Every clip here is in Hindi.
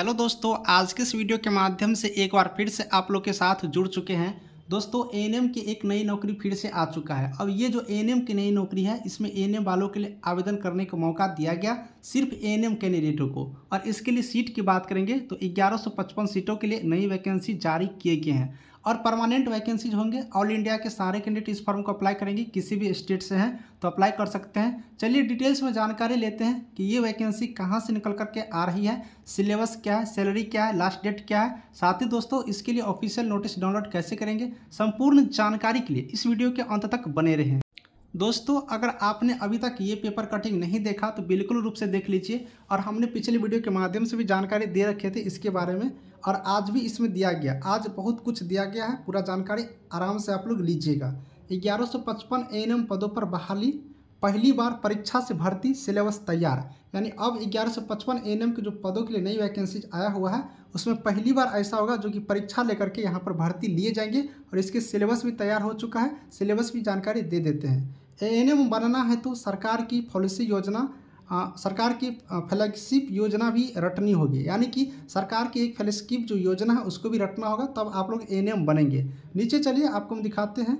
हेलो दोस्तों आज के इस वीडियो के माध्यम से एक बार फिर से आप लोग के साथ जुड़ चुके हैं दोस्तों एएनएम की एक नई नौकरी फिर से आ चुका है अब ये जो एएनएम की नई नौकरी है इसमें एएनएम वालों के लिए आवेदन करने का मौका दिया गया सिर्फ एएनएम कैंडिडेटों को और इसके लिए सीट की बात करेंगे तो ग्यारह सीटों के लिए नई वैकेंसी जारी किए गए हैं और परमानेंट वैकेंसीज होंगे ऑल इंडिया के सारे कैंडिडेट इस फॉर्म को अप्लाई करेंगे किसी भी स्टेट से हैं तो अप्लाई कर सकते हैं चलिए डिटेल्स में जानकारी लेते हैं कि ये वैकेंसी कहाँ से निकल करके आ रही है सिलेबस क्या है सैलरी क्या है लास्ट डेट क्या है साथ ही दोस्तों इसके लिए ऑफिशियल नोटिस डाउनलोड कैसे करेंगे संपूर्ण जानकारी के लिए इस वीडियो के अंत तक बने रहें दोस्तों अगर आपने अभी तक ये पेपर कटिंग नहीं देखा तो बिल्कुल रूप से देख लीजिए और हमने पिछले वीडियो के माध्यम से भी जानकारी दे रखे थे इसके बारे में और आज भी इसमें दिया गया आज बहुत कुछ दिया गया है पूरा जानकारी आराम से आप लोग लीजिएगा ग्यारह सौ पचपन एन पदों पर बहाली पहली बार परीक्षा से भर्ती सिलेबस तैयार यानी अब ग्यारह सौ पचपन एन के जो पदों के लिए नई वैकेंसी आया हुआ है उसमें पहली बार ऐसा होगा जो कि परीक्षा लेकर के यहाँ पर भर्ती लिए जाएंगे और इसके सिलेबस भी तैयार हो चुका है सिलेबस भी जानकारी दे देते हैं एन एम बनना है तो सरकार की पॉलिसी योजना आ, सरकार की फेलोशिप योजना भी रटनी होगी यानी कि सरकार की एक फेलोशिप जो योजना है उसको भी रटना होगा तब आप लोग एन एम बनेंगे नीचे चलिए आपको हम दिखाते हैं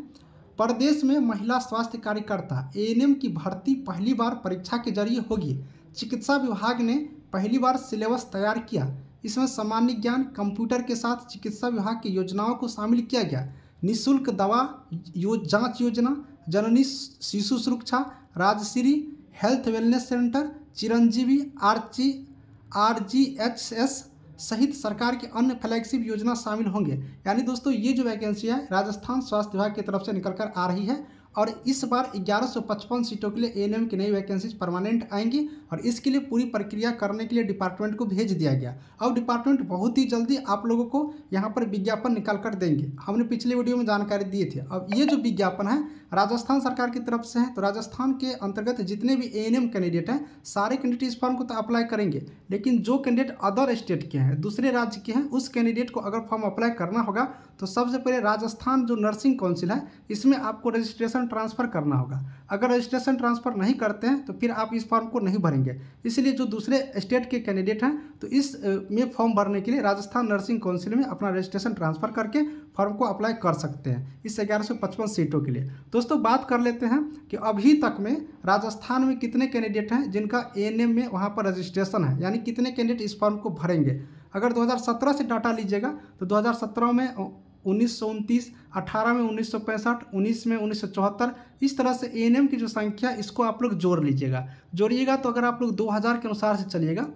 प्रदेश में महिला स्वास्थ्य कार्यकर्ता एन एम की भर्ती पहली बार परीक्षा के जरिए होगी चिकित्सा विभाग ने पहली बार सिलेबस तैयार किया इसमें सामान्य ज्ञान कंप्यूटर के साथ चिकित्सा विभाग की योजनाओं को शामिल किया गया निःशुल्क दवा यो, जांच योजना Janani Shishu Suraksha Rajshri health wellness centre Chiranjeevi G R G H S सहित सरकार की अन्य फ्लैगशिप योजना शामिल होंगे यानी दोस्तों ये जो वैकेंसी है राजस्थान स्वास्थ्य विभाग की तरफ से निकलकर आ रही है और इस बार ग्यारह सीटों के लिए ए की नई वैकेंसीज परमानेंट आएंगी और इसके लिए पूरी प्रक्रिया करने के लिए डिपार्टमेंट को भेज दिया गया अब डिपार्टमेंट बहुत ही जल्दी आप लोगों को यहाँ पर विज्ञापन निकाल कर देंगे हमने पिछले वीडियो में जानकारी दिए थे अब ये जो विज्ञापन है राजस्थान सरकार की तरफ से है तो राजस्थान के अंतर्गत जितने भी ए कैंडिडेट हैं सारे कैंडिडेट इस फॉर्म को तो अप्लाई करेंगे लेकिन जो कैंडिडेट अदर स्टेट के हैं दूसरे राज्य के हैं उस कैंडिडेट को अगर फॉर्म अप्लाई करना होगा तो सबसे पहले राजस्थान जो नर्सिंग काउंसिल है इसमें आपको रजिस्ट्रेशन रजिस्ट्रेशन ट्रांसफ़र करना होगा अगर रजिस्ट्रेशन ट्रांसफ़र नहीं करते हैं तो फिर आप इस फॉर्म को नहीं भरेंगे इसलिए जो दूसरे स्टेट के कैंडिडेट हैं तो इस में फॉर्म भरने के लिए राजस्थान नर्सिंग काउंसिल में अपना रजिस्ट्रेशन ट्रांसफ़र करके फॉर्म को अप्लाई कर सकते हैं इस ग्यारह सीटों के लिए दोस्तों बात कर लेते हैं कि अभी तक में राजस्थान में कितने कैंडिडेट हैं जिनका ए में वहाँ पर रजिस्ट्रेशन है यानी कितने कैंडिडेट इस फॉर्म को भरेंगे अगर 2017 से डाटा लीजिएगा तो 2017 में उन्नीस सौ उनतीस अठारह में उन्नीस सौ पैंसठ उन्नीस में उन्नीस सौ चौहत्तर इस तरह से ए की जो संख्या इसको आप लोग जोड़ लीजिएगा जोड़िएगा तो अगर आप लोग दो हज़ार के अनुसार से चलिएगा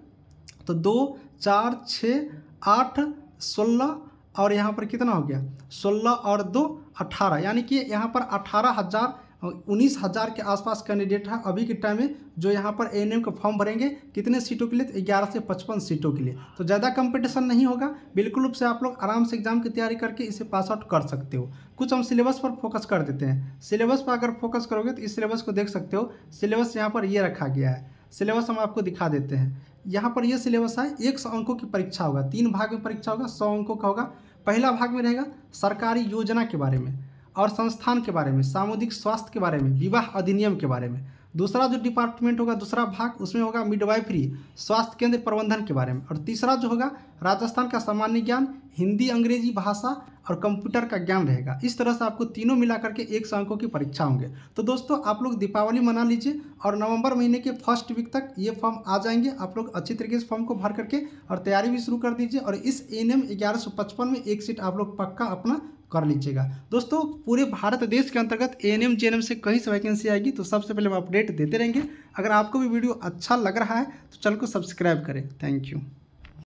तो दो चार छः आठ सोलह और यहाँ पर कितना हो गया सोलह और दो अठारह यानी कि यहाँ पर अठारह हज़ार उन्नीस हज़ार के आसपास कैंडिडेट हैं अभी के टाइम में जो यहाँ पर ए का फॉर्म भरेंगे कितने सीटों के लिए तो ग्यारह से पचपन सीटों के लिए तो ज़्यादा कंपटीशन नहीं होगा बिल्कुल रूप से आप लोग आराम से एग्जाम की तैयारी करके इसे पास आउट कर सकते हो कुछ हम सिलेबस पर फोकस कर देते हैं सिलेबस पर अगर फोकस करोगे तो इस सिलेबस को देख सकते हो सिलेबस यहाँ पर ये रखा गया है सिलेबस हम आपको दिखा देते हैं यहाँ पर यह सिलेबस है एक सौ अंकों की परीक्षा होगा तीन भाग में परीक्षा होगा सौ अंकों का होगा पहला भाग में रहेगा सरकारी योजना के बारे में और संस्थान के बारे में सामुदायिक स्वास्थ्य के बारे में विवाह अधिनियम के बारे में दूसरा जो डिपार्टमेंट होगा दूसरा भाग उसमें होगा मिडवाइफरी स्वास्थ्य केंद्र प्रबंधन के बारे में और तीसरा जो होगा राजस्थान का सामान्य ज्ञान हिंदी अंग्रेजी भाषा और कंप्यूटर का ज्ञान रहेगा इस तरह से आपको तीनों मिला करके एक सौ अंकों की परीक्षा होंगे तो दोस्तों आप लोग दीपावली मना लीजिए और नवंबर महीने के फर्स्ट वीक तक ये फॉर्म आ जाएंगे आप लोग अच्छी तरीके से फॉर्म को भर करके और तैयारी भी शुरू कर दीजिए और इस एन एम ग्यारह सौ पचपन में एक सीट आप लोग पक्का अपना कर लीजिएगा दोस्तों पूरे भारत देश के अंतर्गत ए एन एम से कहीं से वैकेंसी आएगी तो सबसे पहले हम अपडेट देते रहेंगे अगर आपको भी वीडियो अच्छा लग रहा है तो चैनल को सब्सक्राइब करें थैंक यू